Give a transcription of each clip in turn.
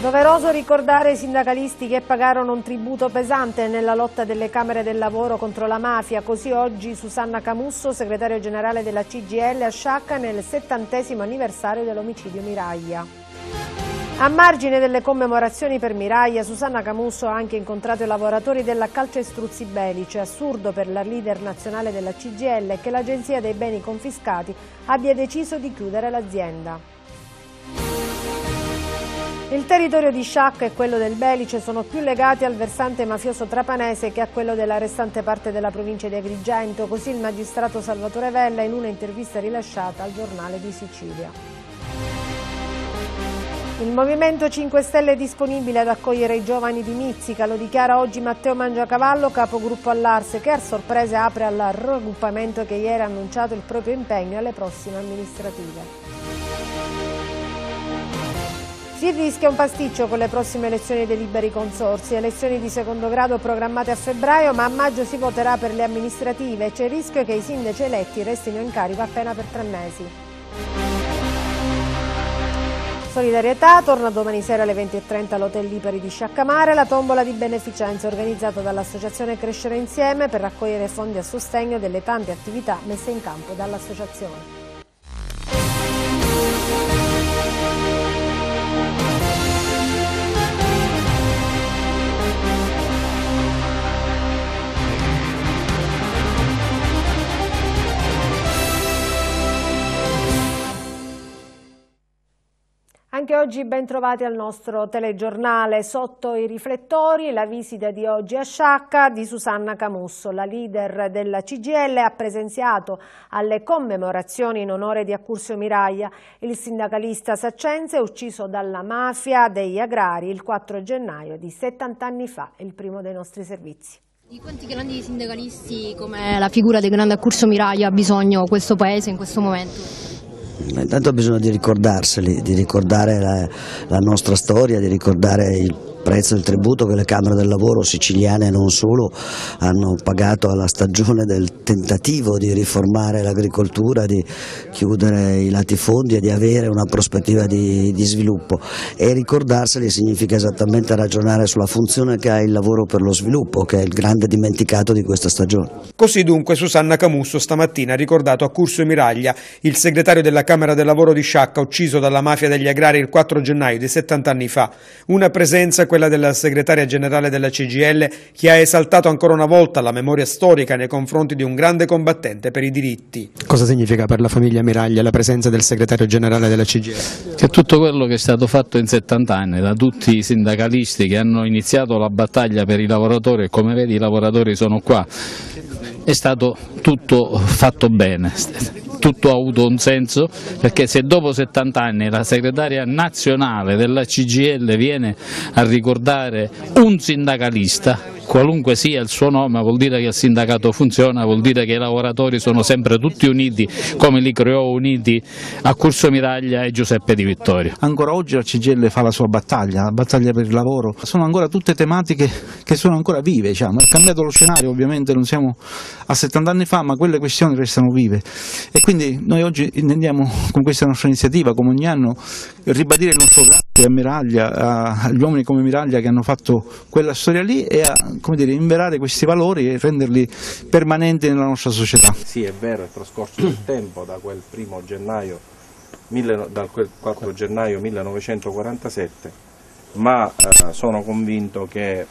Doveroso ricordare i sindacalisti che pagarono un tributo pesante nella lotta delle Camere del Lavoro contro la mafia, così oggi Susanna Camusso, segretario generale della CGL, a Sciacca nel settantesimo anniversario dell'omicidio Miraglia. A margine delle commemorazioni per Miraglia, Susanna Camusso ha anche incontrato i lavoratori della Calcestruzzi Belice, assurdo per la leader nazionale della CGL che l'Agenzia dei Beni Confiscati abbia deciso di chiudere l'azienda. Il territorio di Sciacca e quello del Belice sono più legati al versante mafioso trapanese che a quello della restante parte della provincia di Agrigento, così il magistrato Salvatore Vella in una intervista rilasciata al giornale di Sicilia. Il Movimento 5 Stelle è disponibile ad accogliere i giovani di Mizzica, lo dichiara oggi Matteo Mangiacavallo, capogruppo all'Arse, che a sorpresa apre al raggruppamento che ieri ha annunciato il proprio impegno alle prossime amministrative. Si rischia un pasticcio con le prossime elezioni dei liberi consorsi, elezioni di secondo grado programmate a febbraio ma a maggio si voterà per le amministrative, c'è il rischio che i sindaci eletti restino in carico appena per tre mesi. Solidarietà torna domani sera alle 20.30 all'Hotel Liberi di Sciaccamare la tombola di beneficenza organizzata dall'Associazione Crescere Insieme per raccogliere fondi a sostegno delle tante attività messe in campo dall'Associazione. Anche oggi ben trovati al nostro telegiornale. Sotto i riflettori la visita di oggi a Sciacca di Susanna Camusso. La leader della CGL ha presenziato alle commemorazioni in onore di Accursio Miraglia, il sindacalista saccense ucciso dalla mafia degli agrari il 4 gennaio di 70 anni fa, il primo dei nostri servizi. Di quanti grandi sindacalisti come la figura del grande Accurso Miraglia ha bisogno questo paese in questo momento? intanto bisogna ricordarseli, di ricordare la, la nostra storia, di ricordare il Apprezzo il tributo che le Camere del Lavoro siciliane e non solo hanno pagato alla stagione del tentativo di riformare l'agricoltura, di chiudere i latifondi e di avere una prospettiva di, di sviluppo e ricordarseli significa esattamente ragionare sulla funzione che ha il lavoro per lo sviluppo, che è il grande dimenticato di questa stagione. Così dunque Susanna Camusso stamattina ha ricordato a Curso Miraglia, il segretario della Camera del Lavoro di Sciacca, ucciso dalla mafia degli agrari il 4 gennaio di 70 anni fa, una presenza quella quella della segretaria generale della CGL che ha esaltato ancora una volta la memoria storica nei confronti di un grande combattente per i diritti. Cosa significa per la famiglia Miraglia la presenza del segretario generale della CGL? Che tutto quello che è stato fatto in 70 anni da tutti i sindacalisti che hanno iniziato la battaglia per i lavoratori e come vedi i lavoratori sono qua, è stato tutto fatto bene tutto ha avuto un senso, perché se dopo 70 anni la segretaria nazionale della CGL viene a ricordare un sindacalista, qualunque sia il suo nome vuol dire che il sindacato funziona, vuol dire che i lavoratori sono sempre tutti uniti come li creò uniti a Corso Miraglia e Giuseppe Di Vittorio. Ancora oggi la CGL fa la sua battaglia, la battaglia per il lavoro, sono ancora tutte tematiche che sono ancora vive, diciamo. è cambiato lo scenario ovviamente, non siamo a 70 anni fa ma quelle questioni restano vive E quindi noi oggi intendiamo con questa nostra iniziativa, come ogni anno, ribadire il nostro grazie a Miraglia, a, agli uomini come Miraglia che hanno fatto quella storia lì e a dire, inverare questi valori e renderli permanenti nella nostra società. Sì, è vero, è trascorso il tempo da quel primo gennaio, dal 4 gennaio 1947, ma eh, sono convinto che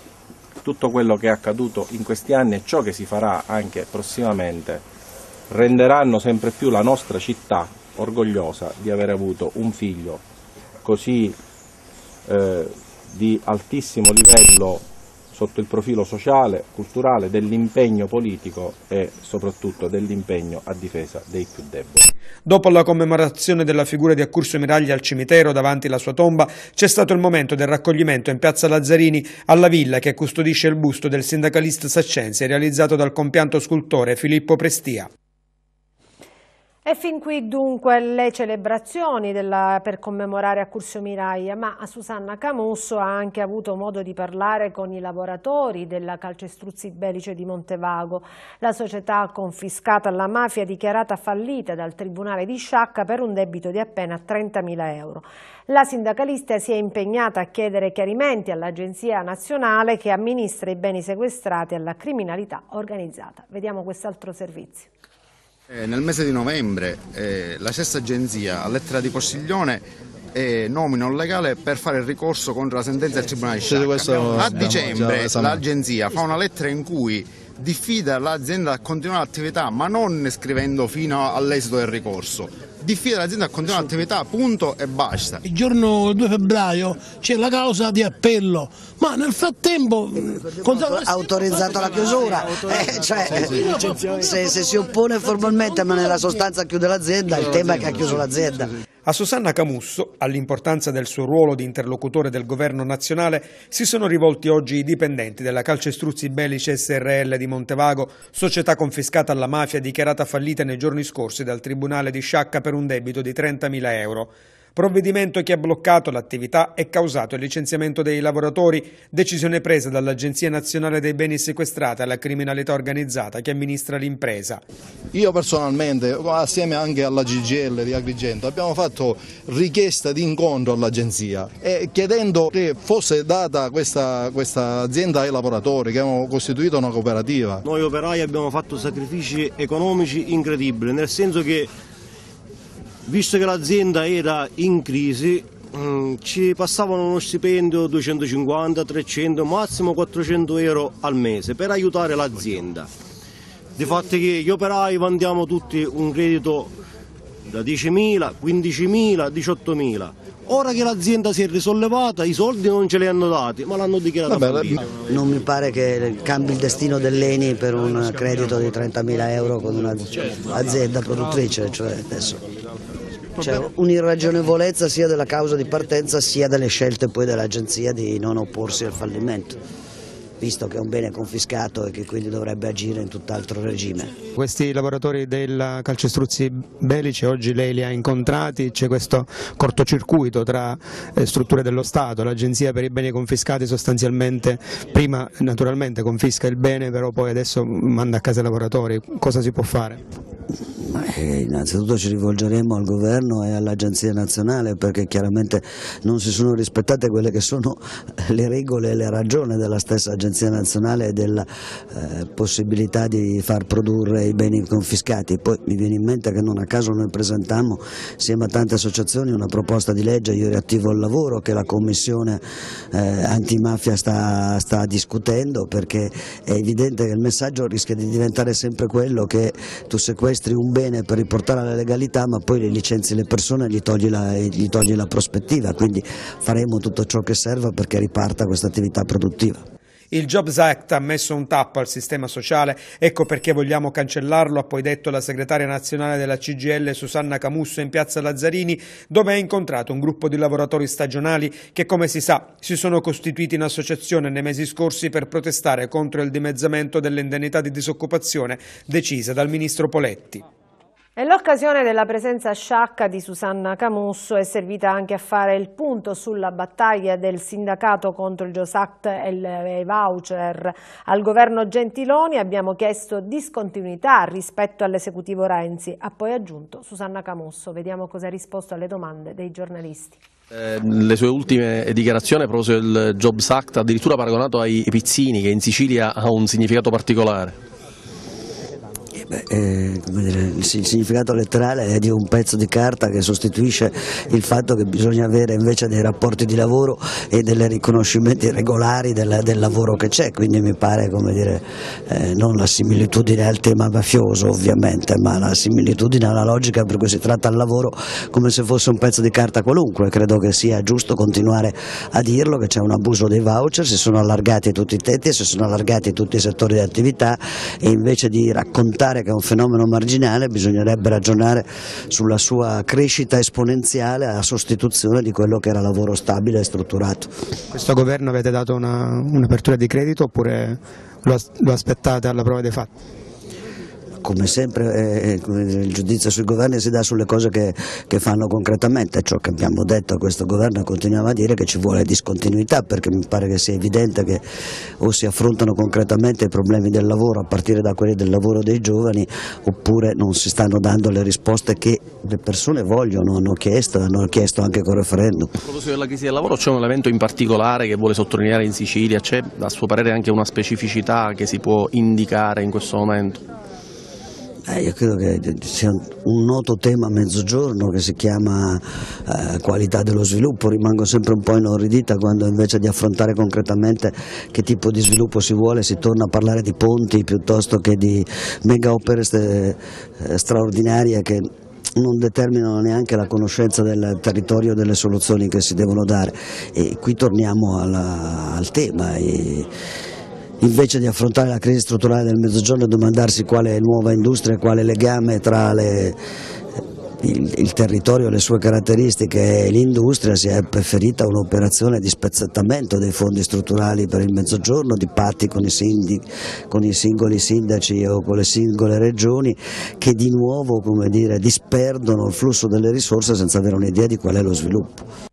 tutto quello che è accaduto in questi anni e ciò che si farà anche prossimamente renderanno sempre più la nostra città orgogliosa di aver avuto un figlio così eh, di altissimo livello sotto il profilo sociale, culturale, dell'impegno politico e soprattutto dell'impegno a difesa dei più deboli. Dopo la commemorazione della figura di Accurso Miraglia al cimitero davanti alla sua tomba, c'è stato il momento del raccoglimento in piazza Lazzarini alla villa che custodisce il busto del sindacalista Saccenzi realizzato dal compianto scultore Filippo Prestia. E fin qui dunque le celebrazioni della, per commemorare a Curzio Miraia, ma Susanna Camusso ha anche avuto modo di parlare con i lavoratori della Calcestruzzi Belice di Montevago, la società confiscata alla mafia dichiarata fallita dal Tribunale di Sciacca per un debito di appena 30.000 euro. La sindacalista si è impegnata a chiedere chiarimenti all'Agenzia Nazionale che amministra i beni sequestrati alla criminalità organizzata. Vediamo quest'altro servizio. Eh, nel mese di novembre eh, la stessa agenzia, a lettera di Costiglione, eh, nomina un legale per fare il ricorso contro la sentenza del Tribunale di Sciacca. A dicembre l'agenzia fa una lettera in cui diffida l'azienda a continuare l'attività ma non scrivendo fino all'esito del ricorso diffida l'azienda a continuare l'attività, punto e basta. Il giorno 2 febbraio c'è la causa di appello, ma nel frattempo... Ha eh, autorizzato la chiusura, eh, cioè, eh, cioè, se si oppone formalmente ma nella sostanza chiude l'azienda, il tema è che ha chiuso l'azienda. A Susanna Camusso, all'importanza del suo ruolo di interlocutore del governo nazionale, si sono rivolti oggi i dipendenti della Calcestruzzi Belice SRL di Montevago, società confiscata alla mafia dichiarata fallita nei giorni scorsi dal Tribunale di Sciacca per un debito di 30.000 euro provvedimento che ha bloccato l'attività e causato il licenziamento dei lavoratori, decisione presa dall'Agenzia Nazionale dei Beni Sequestrati alla criminalità organizzata che amministra l'impresa. Io personalmente, assieme anche alla CGL di Agrigento, abbiamo fatto richiesta di incontro all'Agenzia chiedendo che fosse data questa, questa azienda ai lavoratori che hanno costituito una cooperativa. Noi operai abbiamo fatto sacrifici economici incredibili, nel senso che Visto che l'azienda era in crisi, mm, ci passavano uno stipendio 250, 300, massimo 400 euro al mese per aiutare l'azienda. Di fatto che gli operai mandiamo tutti un credito da 10.000, 15.000, 18.000. Ora che l'azienda si è risollevata, i soldi non ce li hanno dati, ma l'hanno dichiarato Vabbè, Non mi pare che cambi il destino dell'ENI per un credito di 30.000 euro con un'azienda produttrice, cioè adesso. C'è cioè, un'irragionevolezza sia della causa di partenza sia delle scelte poi dell'agenzia di non opporsi al fallimento visto che è un bene confiscato e che quindi dovrebbe agire in tutt'altro regime. Questi lavoratori del calcestruzzi belice oggi lei li ha incontrati, c'è questo cortocircuito tra eh, strutture dello Stato, l'Agenzia per i beni confiscati sostanzialmente prima naturalmente confisca il bene però poi adesso manda a casa i lavoratori, cosa si può fare? Eh, innanzitutto ci rivolgeremo al governo e all'agenzia nazionale perché chiaramente non si sono rispettate quelle che sono le regole e le ragioni della stessa agenzia dell'Agenzia Nazionale della eh, possibilità di far produrre i beni confiscati. Poi mi viene in mente che non a caso noi presentammo insieme a tante associazioni una proposta di legge, io riattivo il lavoro che la Commissione eh, antimafia sta, sta discutendo perché è evidente che il messaggio rischia di diventare sempre quello che tu sequestri un bene per riportare alla legalità ma poi le licenzi le persone e gli togli la, gli togli la prospettiva, quindi faremo tutto ciò che serva perché riparta questa attività produttiva. Il Jobs Act ha messo un tappo al sistema sociale, ecco perché vogliamo cancellarlo, ha poi detto la segretaria nazionale della CGL Susanna Camusso in piazza Lazzarini, dove ha incontrato un gruppo di lavoratori stagionali che, come si sa, si sono costituiti in associazione nei mesi scorsi per protestare contro il dimezzamento dell'indennità di disoccupazione decisa dal ministro Poletti. E l'occasione della presenza sciacca di Susanna Camusso è servita anche a fare il punto sulla battaglia del sindacato contro il Josact e i voucher. Al governo Gentiloni abbiamo chiesto discontinuità rispetto all'esecutivo Renzi, ha poi aggiunto Susanna Camusso. Vediamo cosa ha risposto alle domande dei giornalisti. Eh, le sue ultime dichiarazioni proprio proposito Jobs Act, addirittura paragonato ai pizzini che in Sicilia ha un significato particolare. Beh, eh, dire, il significato letterale è di un pezzo di carta che sostituisce il fatto che bisogna avere invece dei rapporti di lavoro e dei riconoscimenti regolari del, del lavoro che c'è, quindi mi pare dire, eh, non la similitudine al tema mafioso ovviamente, ma la similitudine alla logica per cui si tratta il lavoro come se fosse un pezzo di carta qualunque, credo che sia giusto continuare a dirlo che c'è un abuso dei voucher, si sono allargati tutti i tetti, si sono allargati tutti i settori di attività e invece di raccontare pensare che è un fenomeno marginale, bisognerebbe ragionare sulla sua crescita esponenziale a sostituzione di quello che era lavoro stabile e strutturato. Questo governo avete dato un'apertura un di credito oppure lo, lo aspettate alla prova dei fatti? come sempre eh, eh, eh, il giudizio sui governi si dà sulle cose che, che, fanno concretamente, ciò che abbiamo detto a questo governo e continuiamo a dire che ci vuole discontinuità perché mi pare che sia evidente che o si affrontano concretamente i problemi del lavoro a partire da quelli del lavoro dei giovani oppure non si stanno dando le risposte che le persone vogliono, hanno chiesto, hanno chiesto anche con referendum. A proposito della crisi del lavoro c'è un elemento in particolare che vuole sottolineare in Sicilia, c'è a suo parere anche una specificità che si può indicare in questo momento? Eh, io credo che sia un noto tema a mezzogiorno che si chiama eh, qualità dello sviluppo, rimango sempre un po' inorridita quando invece di affrontare concretamente che tipo di sviluppo si vuole si torna a parlare di ponti piuttosto che di mega opere eh, straordinarie che non determinano neanche la conoscenza del territorio e delle soluzioni che si devono dare e qui torniamo alla, al tema. E, invece di affrontare la crisi strutturale del Mezzogiorno e domandarsi quale nuova industria, quale legame tra le, il, il, territorio, le sue caratteristiche e l'industria si è preferita un'operazione di spezzettamento dei fondi strutturali per il mezzogiorno, di patti con i, sindi, con i, singoli sindaci o con le singole regioni che di nuovo dire, disperdono il flusso delle risorse senza avere un'idea di qual è lo sviluppo.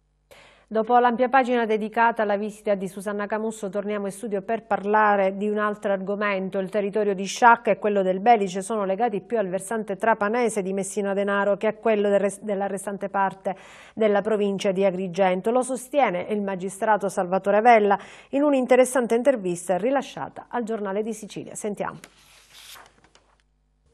Dopo l'ampia pagina dedicata alla visita di Susanna Camusso torniamo in studio per parlare di un altro argomento. Il territorio di Sciacca e quello del Belice sono legati più al versante trapanese di Messina Denaro che a quello del della restante parte della provincia di Agrigento. Lo sostiene il magistrato Salvatore Vella in un'interessante intervista rilasciata al giornale di Sicilia. Sentiamo.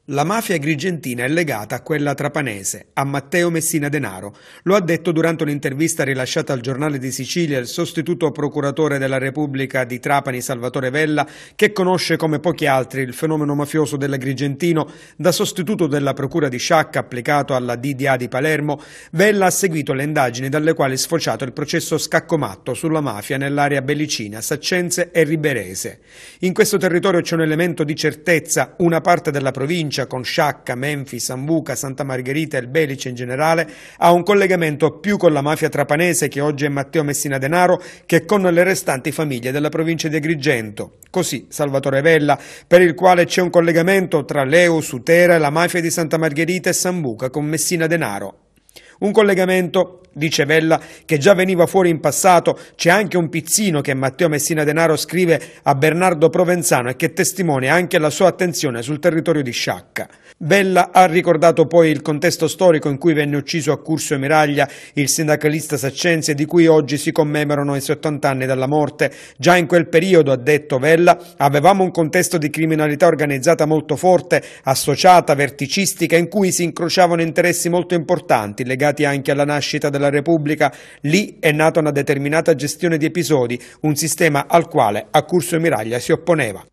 La mafia grigentina è legata a quella trapanese, a Matteo Messina Denaro. Lo ha detto durante un'intervista rilasciata al Giornale di Sicilia il sostituto procuratore della Repubblica di Trapani Salvatore Vella, che conosce come pochi altri il fenomeno mafioso dell'agrigentino. Da sostituto della procura di Sciacca applicato alla DDA di Palermo, Vella ha seguito le indagini dalle quali è sfociato il processo scaccomatto sulla mafia nell'area bellicina, saccense e riberese. In questo territorio c'è un elemento di certezza, una parte della provincia provincia con Sciacca, Memphis, Sambuca, Santa Margherita e il Belice in generale ha un collegamento più con la mafia trapanese che oggi è Matteo Messina Denaro che con le restanti famiglie della provincia di Agrigento. Così Salvatore Vella, per il quale c'è un collegamento tra Leo, Sutera e la mafia di Santa Margherita e Sambuca con Messina Denaro. Un collegamento Dice Vella che già veniva fuori in passato, c'è anche un pizzino che Matteo Messina Denaro scrive a Bernardo Provenzano e che testimonia anche la sua attenzione sul territorio di Sciacca. Vella ha ricordato poi il contesto storico in cui venne ucciso a Curso Emiraglia il sindacalista Saccenzi di cui oggi si commemorano i 70 anni dalla morte. Già in quel periodo, ha detto Vella, avevamo un contesto di criminalità organizzata molto forte, associata, verticistica, in cui si incrociavano interessi molto importanti legati anche alla nascita della della Repubblica, lì è nata una determinata gestione di episodi, un sistema al quale Accurso Miraglia si opponeva.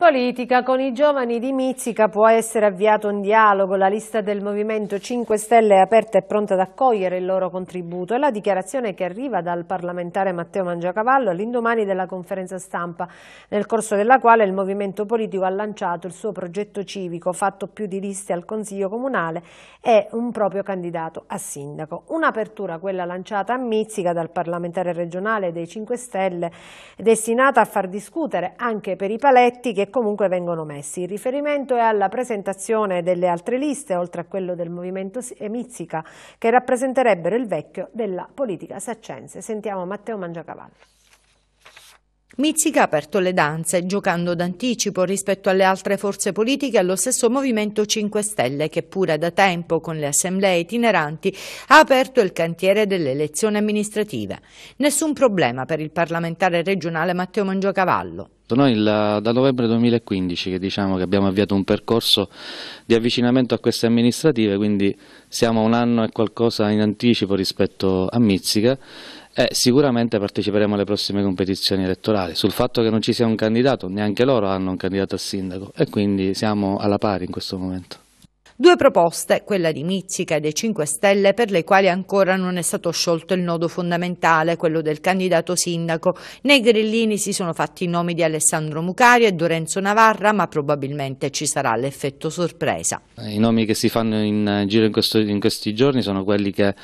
Politica, con i giovani di Mizzica può essere avviato un dialogo, la lista del Movimento 5 Stelle è aperta e pronta ad accogliere il loro contributo, è la dichiarazione che arriva dal parlamentare Matteo Mangiacavallo all'indomani della conferenza stampa, nel corso della quale il Movimento Politico ha lanciato il suo progetto civico, fatto più di liste al Consiglio Comunale e un proprio candidato a sindaco. Un'apertura, quella lanciata a Mizzica dal parlamentare regionale dei 5 Stelle, destinata a far discutere anche per i paletti che comunque vengono messi. Il riferimento è alla presentazione delle altre liste, oltre a quello del movimento eh, Mizzica, che rappresenterebbero il vecchio della politica saccense. Sentiamo Matteo Mangiacavallo. Mizzica ha aperto le danze, giocando d'anticipo rispetto alle altre forze politiche e allo stesso Movimento 5 Stelle, che pure da tempo, con le assemblee itineranti, ha aperto il cantiere delle elezioni amministrative. Nessun problema per il parlamentare regionale Matteo Mangiocavallo. Noi la, da novembre 2015 che diciamo che abbiamo avviato un percorso di avvicinamento a queste amministrative, quindi siamo un anno e qualcosa in anticipo rispetto a Mizzica eh, sicuramente parteciperemo alle prossime competizioni elettorali. Sul fatto che non ci sia un candidato, neanche loro hanno un candidato a sindaco e quindi siamo alla pari in questo momento. Due proposte, quella di Mizzica e dei 5 Stelle, per le quali ancora non è stato sciolto il nodo fondamentale, quello del candidato sindaco. Nei grillini si sono fatti i nomi di Alessandro Mucari e Lorenzo Navarra, ma probabilmente ci sarà l'effetto sorpresa. I nomi che si fanno in giro in, questo, in questi giorni sono quelli che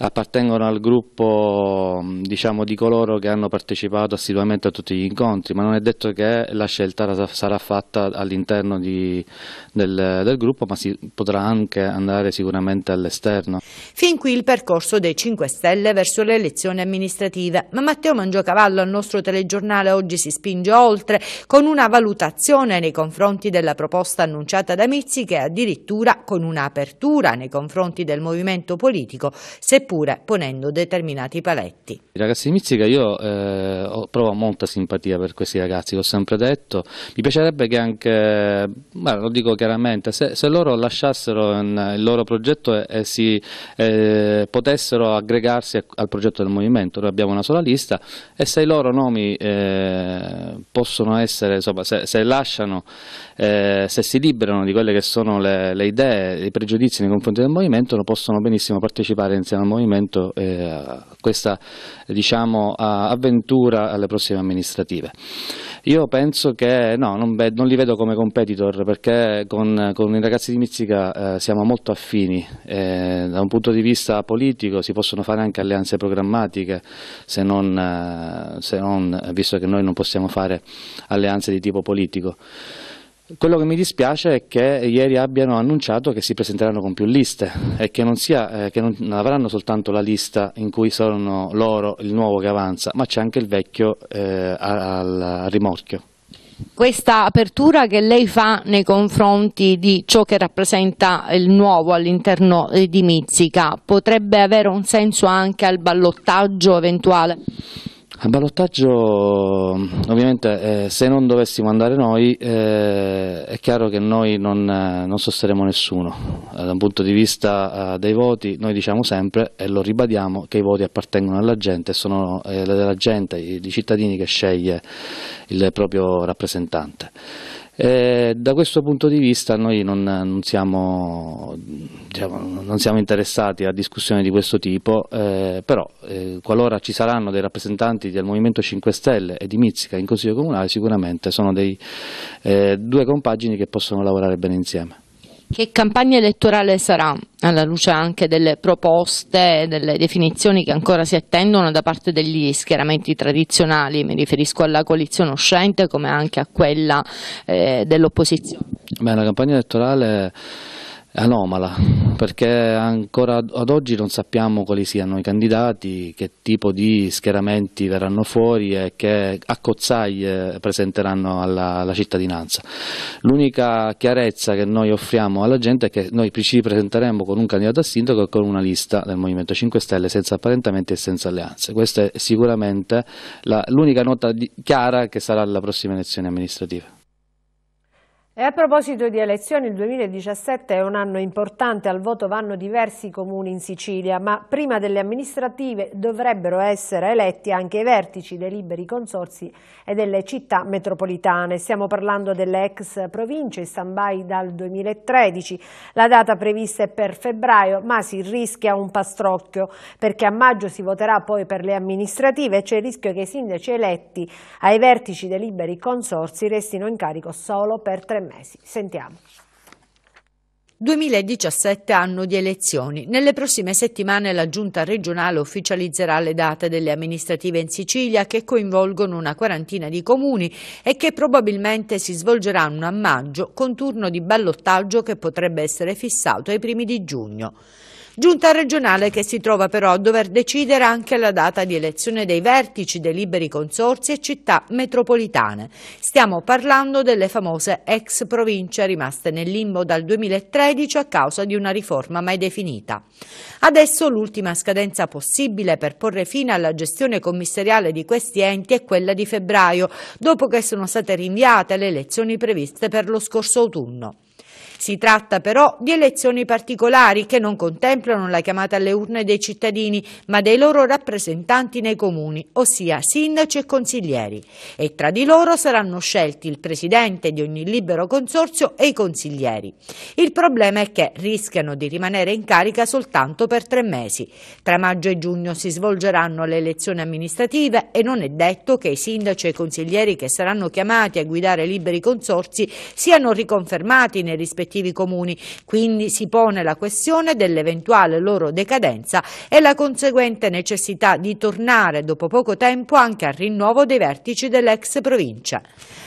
appartengono al gruppo mm, diciamo, di coloro che hanno partecipato assiduamente a tutti gli incontri, ma non è detto che la scelta sarà fatta all'interno del, del, gruppo, ma si potrà anche andare sicuramente all'esterno. Fin qui il percorso dei 5 Stelle verso le elezioni amministrative, ma Matteo Mangiocavallo al nostro telegiornale oggi si spinge oltre con una valutazione nei confronti della proposta annunciata da Mizzi che addirittura con un'apertura nei confronti del movimento politico, seppur seppure ponendo determinati paletti. I ragazzi di Mizzica io eh, provo molta simpatia per questi ragazzi, l'ho sempre detto, mi piacerebbe che anche, beh, lo dico chiaramente, se, se loro lasciassero in, il loro progetto e, e si eh, potessero aggregarsi a, al progetto del movimento, noi abbiamo una sola lista e se i loro nomi eh, possono essere, insomma, se, se lasciano, eh, se si liberano di quelle che sono le, le idee, i pregiudizi nei confronti del movimento, possono benissimo partecipare insieme al movimento movimento eh, questa diciamo, avventura alle prossime amministrative. Io penso che no, non, non, li vedo come competitor perché con, con i ragazzi di Mizzica eh, siamo molto affini, eh, da un punto di vista politico si possono fare anche alleanze programmatiche, se non, eh, se non, visto che noi non possiamo fare alleanze di tipo politico. Quello che mi dispiace è che ieri abbiano annunciato che si presenteranno con più liste e che non, sia, eh, che non avranno soltanto la lista in cui sono loro il nuovo che avanza, ma c'è anche il vecchio eh, al, al rimorchio questa apertura che lei fa nei confronti di ciò che rappresenta il nuovo all'interno eh, di Mizzica potrebbe avere un senso anche al ballottaggio eventuale? A ballottaggio ovviamente eh, se non dovessimo andare noi eh, è chiaro che noi non, eh, non sosterremo nessuno, eh, da un punto di vista eh, dei voti noi diciamo sempre e lo ribadiamo che i voti appartengono alla gente, sono eh, della gente, i cittadini che sceglie il proprio rappresentante. Eh, da questo punto di vista noi non, non, siamo, diciamo, non, siamo, interessati a discussioni di questo tipo, eh, però eh, qualora ci saranno dei rappresentanti del Movimento 5 Stelle e di Mizzica in Consiglio Comunale sicuramente sono dei, eh, due compagini che possono lavorare bene insieme. Che campagna elettorale sarà, alla luce anche delle proposte e delle definizioni che ancora si attendono da parte degli schieramenti tradizionali? Mi riferisco alla coalizione uscente come anche a quella eh, dell'opposizione. la campagna elettorale anomala perché ancora ad oggi non sappiamo quali siano i candidati, che tipo di schieramenti verranno fuori e che accozzaglie presenteranno alla, alla cittadinanza. L'unica chiarezza che noi offriamo alla gente è che noi ci presenteremo con un candidato a sindaco e con una lista del Movimento 5 Stelle senza apparentamenti e senza alleanze. Questa è sicuramente l'unica nota di, chiara che sarà alla prossima elezione amministrativa. E a proposito di elezioni, il 2017 è un anno importante, al voto vanno diversi comuni in Sicilia, ma prima delle amministrative dovrebbero essere eletti anche i vertici dei liberi consorsi e delle città metropolitane. Stiamo parlando delle ex province, stand-by dal 2013. La data prevista è per febbraio, ma si rischia un pastrocchio, perché a maggio si voterà poi per le amministrative e c'è il rischio che i sindaci eletti ai vertici dei liberi consorsi restino in carico solo per tre mesi mesi. Sentiamo. 2017 anno di elezioni. Nelle prossime settimane la Giunta regionale ufficializzerà le date delle amministrative in Sicilia che coinvolgono una quarantina di comuni e che probabilmente si svolgeranno a maggio con turno di ballottaggio che potrebbe essere fissato ai primi di giugno. Giunta regionale che si trova però a dover decidere anche la data di elezione dei vertici dei liberi consorzi e città metropolitane. Stiamo parlando delle famose ex province rimaste nel limbo dal 2013 a causa di una riforma mai definita. Adesso l'ultima scadenza possibile per porre fine alla gestione commissariale di questi enti è quella di febbraio, dopo che sono state rinviate le elezioni previste per lo scorso autunno. Si tratta però di elezioni particolari che non contemplano la chiamata alle urne dei cittadini, ma dei loro rappresentanti nei comuni, ossia sindaci e consiglieri. E tra di loro saranno scelti il presidente di ogni libero consorzio e i consiglieri. Il problema è che rischiano di rimanere in carica soltanto per tre mesi. Tra maggio e giugno si svolgeranno le elezioni amministrative e non è detto che i sindaci e i consiglieri che saranno chiamati a guidare liberi consorzi siano riconfermati nei rispettivi obiettivi comuni, quindi si pone la questione dell'eventuale loro decadenza e la conseguente necessità di tornare dopo poco tempo anche al rinnovo dei vertici dell'ex provincia.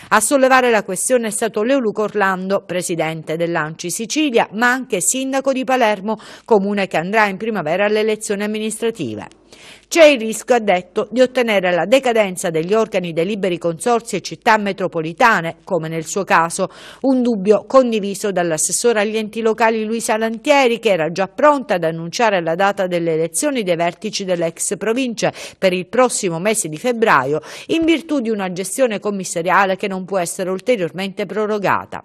A sollevare la questione è stato Leoluco Orlando, presidente dell'Anci Sicilia, ma anche sindaco di Palermo, comune che andrà in primavera alle elezioni amministrative. C'è il rischio, ha detto, di ottenere la decadenza degli organi dei liberi consorsi e città metropolitane, come nel suo caso, un dubbio condiviso dall'assessore agli enti locali Luisa Lantieri, che era già pronta ad annunciare la data delle elezioni dei vertici dell'ex provincia per il prossimo mese di febbraio, in virtù di una gestione commissariale che non può essere ulteriormente prorogata.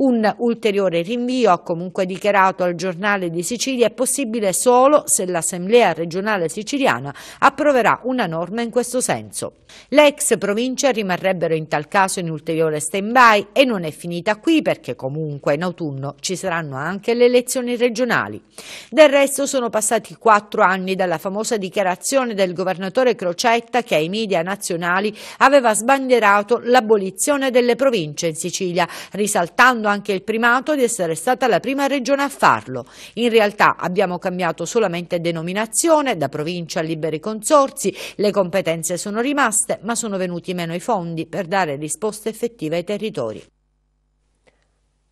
Un ulteriore rinvio, ha comunque dichiarato al giornale di Sicilia, è possibile solo se l'Assemblea regionale siciliana approverà una norma in questo senso. Le ex province rimarrebbero in tal caso in ulteriore stand-by e non è finita qui perché comunque in autunno ci saranno anche le elezioni regionali. Del resto sono passati quattro anni dalla famosa dichiarazione del governatore Crocetta che ai media nazionali aveva sbandierato l'abolizione delle province in Sicilia, risaltando conquistando anche il primato di essere stata la prima regione a farlo. In realtà abbiamo cambiato solamente denominazione, da provincia a liberi consorsi, le competenze sono rimaste, ma sono venuti meno i fondi per dare risposte effettive ai territori.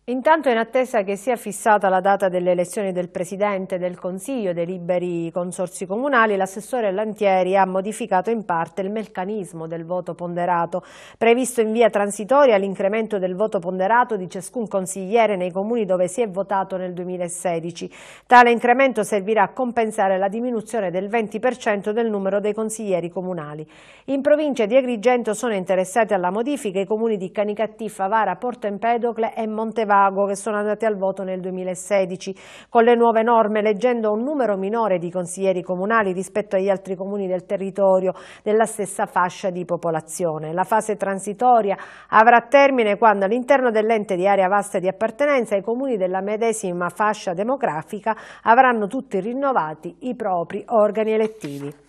Intanto in attesa che sia fissata la data delle elezioni del Presidente del Consiglio dei liberi consorsi comunali, l'assessore Lantieri ha modificato in parte il meccanismo del voto ponderato. Previsto in via transitoria l'incremento del voto ponderato di ciascun consigliere nei comuni dove si è votato nel 2016. Tale incremento servirà a compensare la diminuzione del 20% del numero dei consiglieri comunali. In provincia di Agrigento sono interessati alla modifica i comuni di Canicattì, Favara, Porto Empedocle e Montevallo Santiago che sono andate al voto nel 2016. Con le nuove norme, leggendo un numero minore di consiglieri comunali rispetto agli altri comuni del territorio della stessa fascia di popolazione. La fase transitoria avrà termine quando all'interno dell'ente di area vasta di appartenenza i comuni della medesima fascia demografica avranno tutti rinnovati i propri organi elettivi.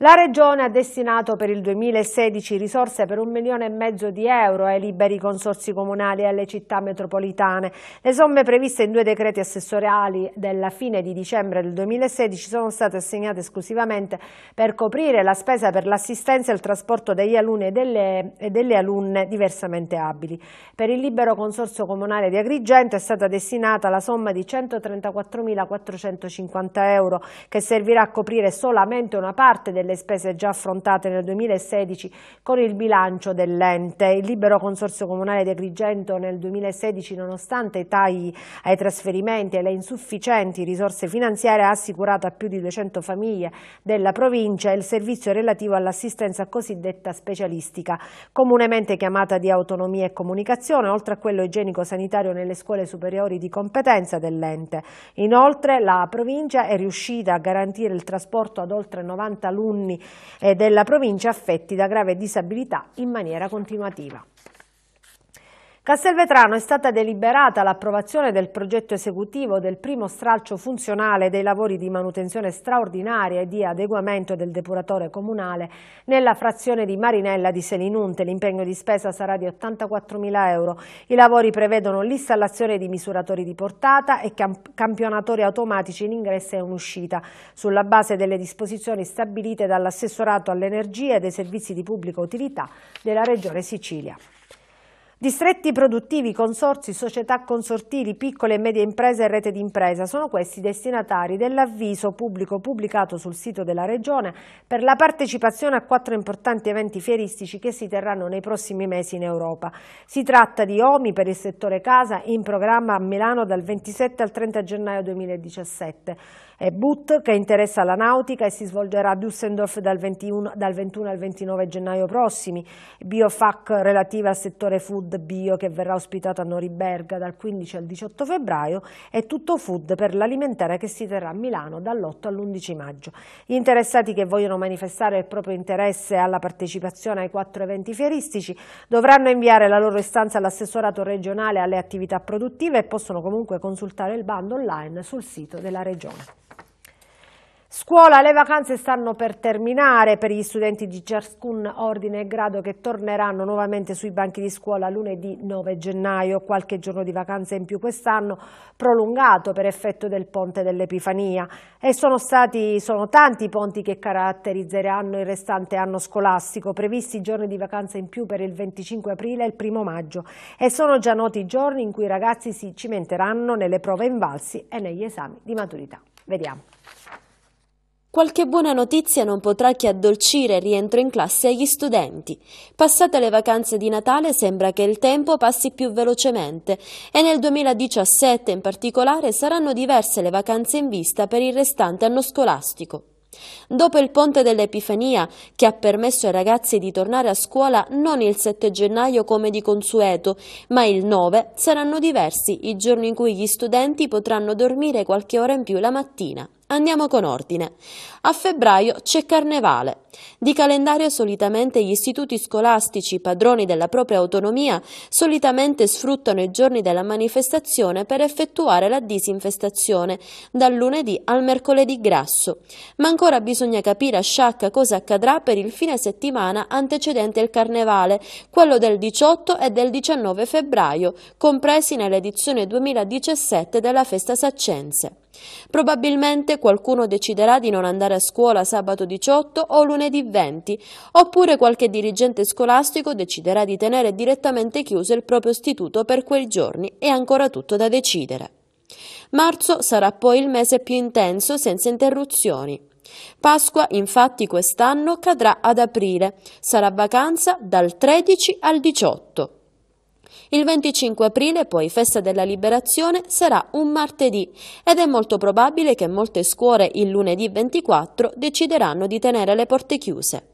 La Regione ha destinato per il 2016 risorse per un milione e mezzo di euro ai liberi consorsi comunali e alle città metropolitane. Le somme previste in due decreti assessoriali della fine di dicembre del 2016 sono state assegnate esclusivamente per coprire la spesa per l'assistenza e il trasporto degli alunni e delle, e delle alunne diversamente abili. Per il libero consorzio comunale di Agrigento è stata destinata la somma di 134.450 euro che servirà a coprire solamente una parte delle delle spese già affrontate nel 2016 con il bilancio dell'ente. Il libero consorzio comunale di Agrigento nel 2016, nonostante i tagli ai trasferimenti e le insufficienti risorse finanziarie, ha assicurato a più di 200 famiglie della provincia il servizio relativo all'assistenza cosiddetta specialistica, comunemente chiamata di autonomia e comunicazione, oltre a quello igienico-sanitario nelle scuole superiori di competenza dell'ente. Inoltre la provincia è riuscita a garantire il trasporto ad oltre 90 alunni alunni eh, della provincia affetti da grave disabilità in maniera continuativa. Castelvetrano è stata deliberata l'approvazione del progetto esecutivo del primo stralcio funzionale dei lavori di manutenzione straordinaria e di adeguamento del depuratore comunale nella frazione di Marinella di Seninunte. L'impegno di spesa sarà di 84.000 euro. I lavori prevedono l'installazione di misuratori di portata e campionatori automatici in ingresso e in uscita, sulla base delle disposizioni stabilite dall'assessorato all'energia e dei servizi di pubblica utilità della Regione Sicilia. Distretti produttivi, consorsi, società consortili, piccole e medie imprese e rete d'impresa sono questi destinatari dell'avviso pubblico pubblicato sul sito della Regione per la partecipazione a quattro importanti eventi fieristici che si terranno nei prossimi mesi in Europa. Si tratta di OMI per il settore casa in programma a Milano dal 27 al 30 gennaio 2017. BUT che interessa la nautica e si svolgerà a Düsseldorf dal 21, dal 21 al 29 gennaio prossimi, BioFac relativa al settore food bio che verrà ospitato a Norimberga dal 15 al 18 febbraio e tutto food per l'alimentare che si terrà a Milano dall'8 all'11 maggio. Gli interessati che vogliono manifestare il proprio interesse alla partecipazione ai quattro eventi fieristici dovranno inviare la loro istanza all'assessorato regionale alle attività produttive e possono comunque consultare il bando online sul sito della Regione. Scuola, le vacanze stanno per terminare per gli studenti di ciascun ordine e grado che torneranno nuovamente sui banchi di scuola lunedì 9 gennaio, qualche giorno di vacanze in più quest'anno, prolungato per effetto del ponte dell'Epifania. E sono, stati, sono tanti i ponti che caratterizzeranno il restante anno scolastico, previsti giorni di vacanza in più per il 25 aprile e il 1 maggio. E sono già noti i giorni in cui i ragazzi si cimenteranno nelle prove invalsi e negli esami di maturità. Vediamo. Qualche buona notizia non potrà che addolcire il rientro in classe agli studenti. Passate le vacanze di Natale sembra che il tempo passi più velocemente e nel 2017 in particolare saranno diverse le vacanze in vista per il restante anno scolastico. Dopo il ponte dell'Epifania, che ha permesso ai ragazzi di tornare a scuola non il 7 gennaio come di consueto, ma il 9, saranno diversi i giorni in cui gli studenti potranno dormire qualche ora in più la mattina. Andiamo con ordine. A febbraio c'è Carnevale. Di calendario solitamente gli istituti scolastici, padroni della propria autonomia, solitamente sfruttano i giorni della manifestazione per effettuare la disinfestazione, dal lunedì al mercoledì grasso. Ma ancora bisogna capire a sciacca cosa accadrà per il fine settimana antecedente il Carnevale, quello del 18 e del 19 febbraio, compresi nell'edizione 2017 della festa saccense. Probabilmente qualcuno deciderà di non andare a scuola sabato 18 o lunedì 20, oppure qualche dirigente scolastico deciderà di tenere direttamente chiuso il proprio istituto per quei giorni, è ancora tutto da decidere. Marzo sarà poi il mese più intenso senza interruzioni. Pasqua infatti quest'anno cadrà ad aprile, sarà vacanza dal 13 al 18. Il 25 aprile, poi, festa della liberazione, sarà un martedì ed è molto probabile che molte scuole il lunedì 24 decideranno di tenere le porte chiuse.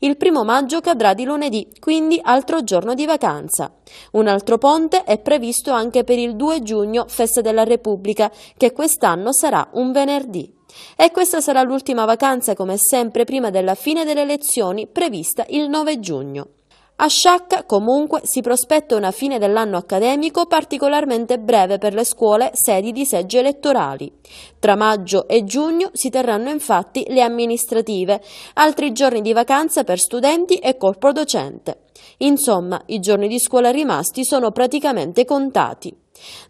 Il primo maggio cadrà di lunedì, quindi altro giorno di vacanza. Un altro ponte è previsto anche per il 2 giugno, festa della Repubblica, che quest'anno sarà un venerdì. E questa sarà l'ultima vacanza, come sempre, prima della fine delle elezioni, prevista il 9 giugno. A Sciacca comunque si prospetta una fine dell'anno accademico particolarmente breve per le scuole sedi di seggi elettorali. Tra maggio e giugno si terranno infatti le amministrative, altri giorni di vacanza per studenti e corpo docente. Insomma, i giorni di scuola rimasti sono praticamente contati.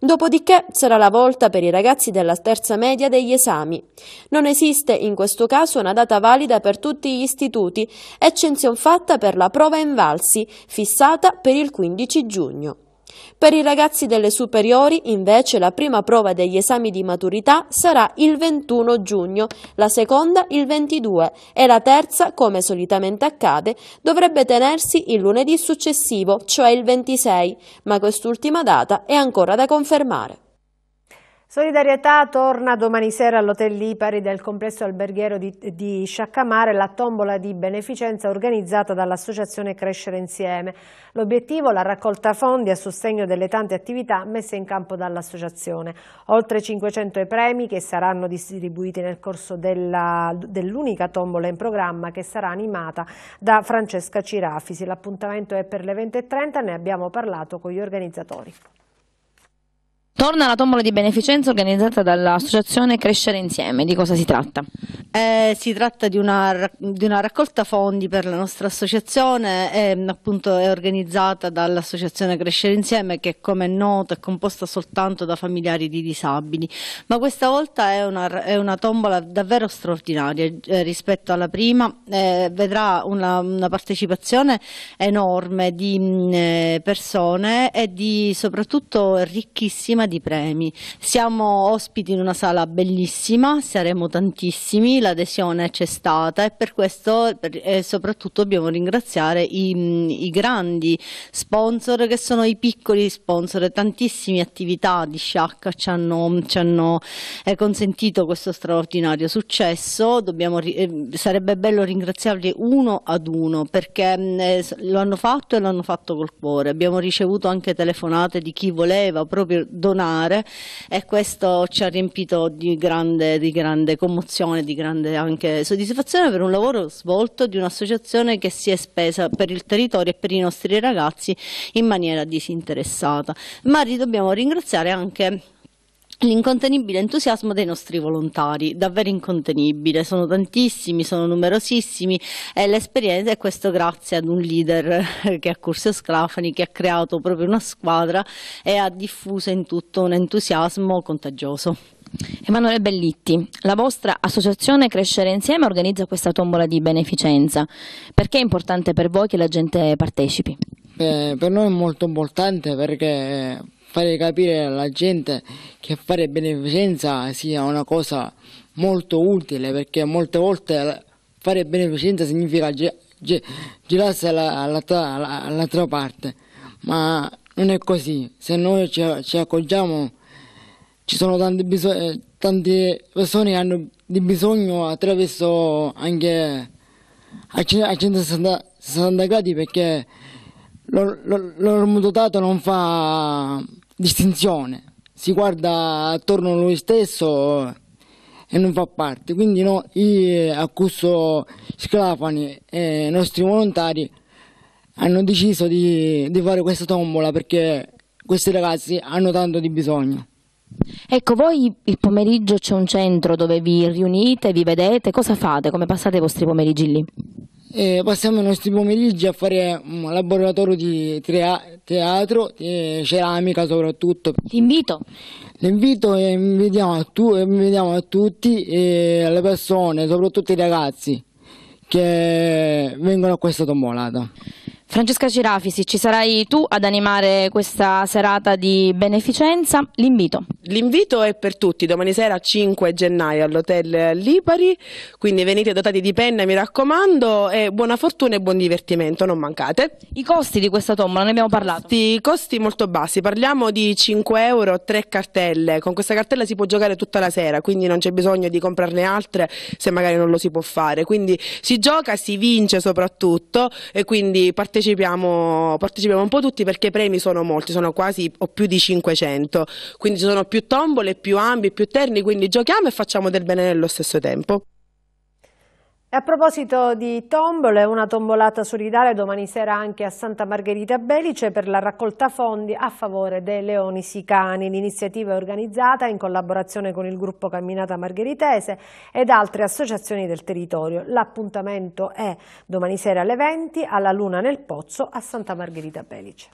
Dopodiché sarà la volta per i ragazzi della terza media degli esami. Non esiste in questo caso una data valida per tutti gli istituti, eccezion fatta per la prova in Valsi, fissata per il 15 giugno. Per i ragazzi delle superiori, invece, la prima prova degli esami di maturità sarà il 21 giugno, la seconda il 22 e la terza, come solitamente accade, dovrebbe tenersi il lunedì successivo, cioè il 26, ma quest'ultima data è ancora da confermare. Solidarietà torna domani sera all'Hotel Lipari del complesso alberghiero di, di, Sciaccamare la tombola di beneficenza organizzata dall'associazione Crescere Insieme. L'obiettivo la raccolta fondi a sostegno delle tante attività messe in campo dall'associazione. Oltre 500 premi che saranno distribuiti nel corso dell'unica dell tombola in programma che sarà animata da Francesca Cirafisi. L'appuntamento è per le 20.30, ne abbiamo parlato con gli organizzatori. Torna la tombola di beneficenza organizzata dall'associazione Crescere Insieme, di cosa si tratta? Eh, si tratta di una, di una, raccolta fondi per la nostra associazione, eh, appunto è organizzata dall'associazione Crescere Insieme che come è noto è composta soltanto da familiari di disabili, ma questa volta è una, è una tombola davvero straordinaria eh, rispetto alla prima, eh, vedrà una, una, partecipazione enorme di mm, eh, persone e di soprattutto ricchissima di premi. Siamo ospiti in una sala bellissima, saremo tantissimi, l'adesione c'è stata e per questo per, eh, soprattutto dobbiamo ringraziare i, i, grandi sponsor che sono i piccoli sponsor, tantissime attività di Sciacca ci hanno, ci hanno eh, consentito questo straordinario successo, dobbiamo, eh, sarebbe bello ringraziarli uno ad uno perché mm, eh, lo hanno fatto e l'hanno fatto col cuore. Abbiamo ricevuto anche telefonate di chi voleva proprio donare suonare e questo ci ha riempito di grande, di grande commozione, di grande anche soddisfazione per un lavoro svolto di un'associazione che si è spesa per il territorio e per i nostri ragazzi in maniera disinteressata. Ma li dobbiamo ringraziare anche L'incontenibile entusiasmo dei nostri volontari, davvero incontenibile, sono tantissimi, sono numerosissimi e l'esperienza è questo grazie ad un leader che è Cursio Sclafani che ha creato proprio una squadra e ha diffuso in tutto un entusiasmo contagioso. Emanuele Bellitti, la vostra associazione Crescere Insieme organizza questa tombola di beneficenza. Perché è importante per voi che la gente partecipi? Eh, per noi è molto importante perché fare capire alla gente che fare beneficenza sia una cosa molto utile perché molte volte fare beneficenza significa girarsi all'altra, all'altra parte ma non è così se noi ci, ci accorgiamo ci sono tante, eh, tante persone che hanno bisogno attraverso anche a 160 gradi perché l'ormodotato non fa distinzione, si guarda attorno a lui stesso e non fa parte. Quindi no, io accuso Sclafani e i nostri volontari hanno deciso di, di fare questa tombola perché questi ragazzi hanno tanto di bisogno. Ecco, voi il pomeriggio c'è un centro dove vi riunite, vi vedete, cosa fate? Come passate i vostri pomeriggi lì? eh, passiamo i nostri pomeriggi a fare un laboratorio di teatro, di ceramica soprattutto. Ti invito. L'invito è invitiamo a, tu, invitiamo a tutti, eh, alle persone, soprattutto i ragazzi che vengono a questa tombolata. Francesca Cirafisi, ci sarai tu ad animare questa serata di beneficenza. L'invito. L'invito è per tutti, domani sera 5 gennaio all'Hotel Lipari, quindi venite dotati di penna, mi raccomando, e buona fortuna e buon divertimento, non mancate. I costi di questa tombola, ne abbiamo parlato? I costi molto bassi, parliamo di 5 euro, 3 cartelle, con questa cartella si può giocare tutta la sera, quindi non c'è bisogno di comprarne altre se magari non lo si può fare, quindi si gioca, si vince soprattutto e quindi partiamo partecipiamo, partecipiamo, un po' tutti perché i premi sono molti, sono quasi o più di 500, quindi ci sono più tombole, più ambi, più terni, quindi giochiamo e facciamo del bene nello stesso tempo. A proposito di tombole, una tombolata solidale domani sera anche a Santa Margherita Belice per la raccolta fondi a favore dei leoni sicani. L'iniziativa è organizzata in collaborazione con il gruppo Camminata Margheritese ed altre associazioni del territorio. L'appuntamento è domani sera alle 20 alla Luna nel Pozzo a Santa Margherita Belice.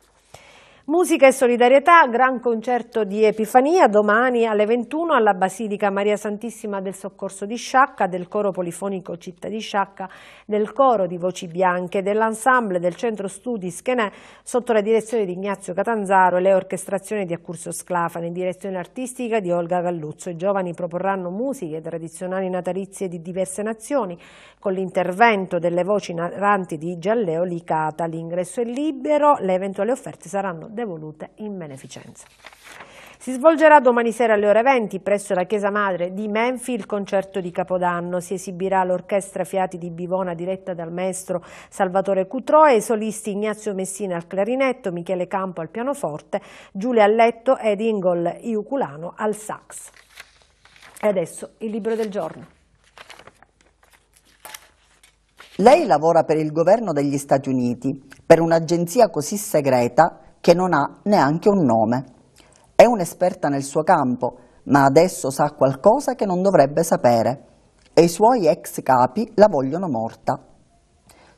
Musica e solidarietà, gran concerto di Epifania domani alle 21 alla Basilica Maria Santissima del Soccorso di Sciacca, del coro polifonico Città di Sciacca, del coro di Voci Bianche, dell'ensemble del Centro Studi Schenè sotto la direzione di Ignazio Catanzaro e le orchestrazioni di Accurso Sclafani, in direzione artistica di Olga Galluzzo. I giovani proporranno musiche tradizionali natalizie di diverse nazioni con l'intervento delle voci narranti di Gialleo Licata. L'ingresso è libero, le eventuali offerte saranno devolute in beneficenza. Si svolgerà domani sera alle ore 20 presso la Chiesa Madre di Menfi il concerto di Capodanno. Si esibirà l'orchestra Fiati di Bivona diretta dal maestro Salvatore Cutro e i solisti Ignazio Messina al clarinetto, Michele Campo al pianoforte, Giulia Alletto ed Ingol Iuculano al sax. E adesso il libro del giorno. Lei lavora per il governo degli Stati Uniti, per un'agenzia così segreta che non ha neanche un nome. È un'esperta nel suo campo, ma adesso sa qualcosa che non dovrebbe sapere e i suoi ex capi la vogliono morta.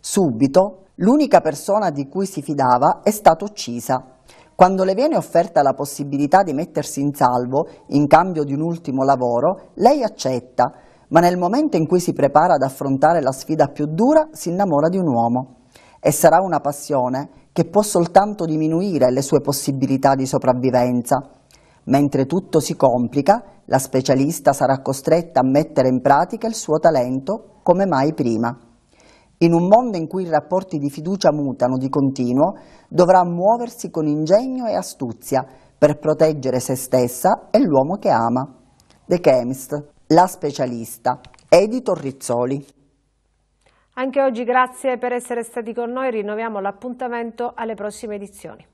Subito, l'unica persona di cui si fidava è stata uccisa. Quando le viene offerta la possibilità di mettersi in salvo in cambio di un ultimo lavoro, lei accetta, ma nel momento in cui si prepara ad affrontare la sfida più dura, si innamora di un uomo. E sarà una passione che può soltanto diminuire le sue possibilità di sopravvivenza. Mentre tutto si complica, la specialista sarà costretta a mettere in pratica il suo talento come mai prima. In un mondo in cui i rapporti di fiducia mutano di continuo, dovrà muoversi con ingegno e astuzia per proteggere se stessa e l'uomo che ama. The Chemist, la specialista, Edito Rizzoli. Anche oggi grazie per essere stati con noi, rinnoviamo l'appuntamento alle prossime edizioni.